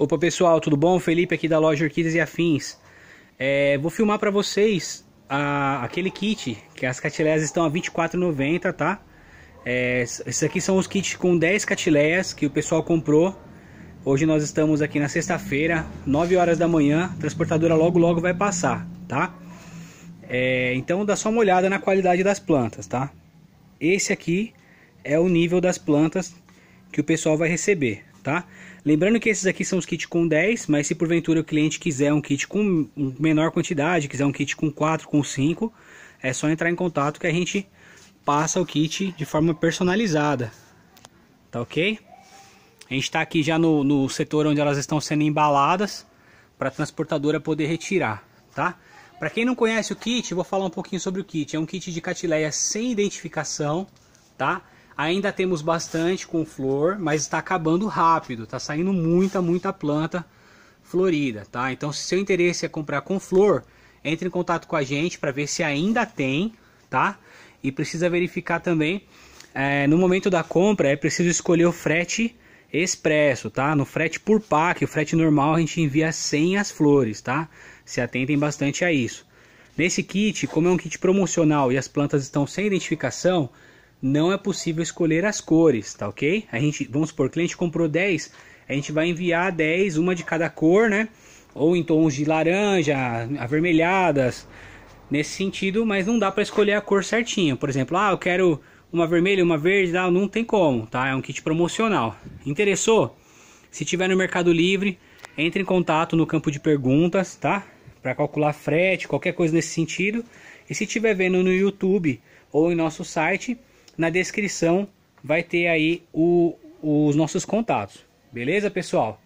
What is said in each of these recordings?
Opa pessoal, tudo bom? Felipe aqui da loja Orquídeas e Afins. É, vou filmar para vocês a, aquele kit, que as catileias estão a R$24,90, 24,90, tá? É, esses aqui são os kits com 10 catileias que o pessoal comprou. Hoje nós estamos aqui na sexta-feira, 9 horas da manhã, a transportadora logo logo vai passar, tá? É, então dá só uma olhada na qualidade das plantas, tá? Esse aqui é o nível das plantas que o pessoal vai receber tá? Lembrando que esses aqui são os kits com 10, mas se porventura o cliente quiser um kit com menor quantidade, quiser um kit com 4, com 5, é só entrar em contato que a gente passa o kit de forma personalizada, tá ok? A gente está aqui já no, no setor onde elas estão sendo embaladas para a transportadora poder retirar, tá? Para quem não conhece o kit, vou falar um pouquinho sobre o kit. É um kit de catileia sem identificação, tá? Ainda temos bastante com flor, mas está acabando rápido, está saindo muita, muita planta florida, tá? Então, se seu interesse é comprar com flor, entre em contato com a gente para ver se ainda tem, tá? E precisa verificar também, é, no momento da compra, é preciso escolher o frete expresso, tá? No frete por pack, o frete normal a gente envia sem as flores, tá? Se atentem bastante a isso. Nesse kit, como é um kit promocional e as plantas estão sem identificação, não é possível escolher as cores, tá ok? A gente, vamos supor, o cliente comprou 10, a gente vai enviar 10, uma de cada cor, né? Ou em tons de laranja, avermelhadas, nesse sentido, mas não dá para escolher a cor certinha. Por exemplo, ah, eu quero uma vermelha, uma verde, não, não tem como, tá? É um kit promocional. Interessou? Se tiver no Mercado Livre, entre em contato no campo de perguntas, tá? Para calcular frete, qualquer coisa nesse sentido. E se tiver vendo no YouTube ou em nosso site, na descrição vai ter aí o, os nossos contatos. Beleza, pessoal?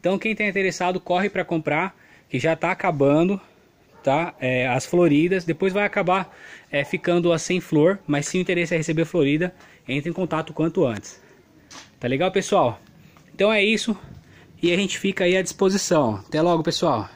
Então quem está interessado, corre para comprar, que já está acabando, tá? É, as floridas, depois vai acabar é, ficando a sem flor, mas se o interesse é receber florida, entre em contato quanto antes. Tá legal, pessoal? Então é isso, e a gente fica aí à disposição. Até logo, pessoal!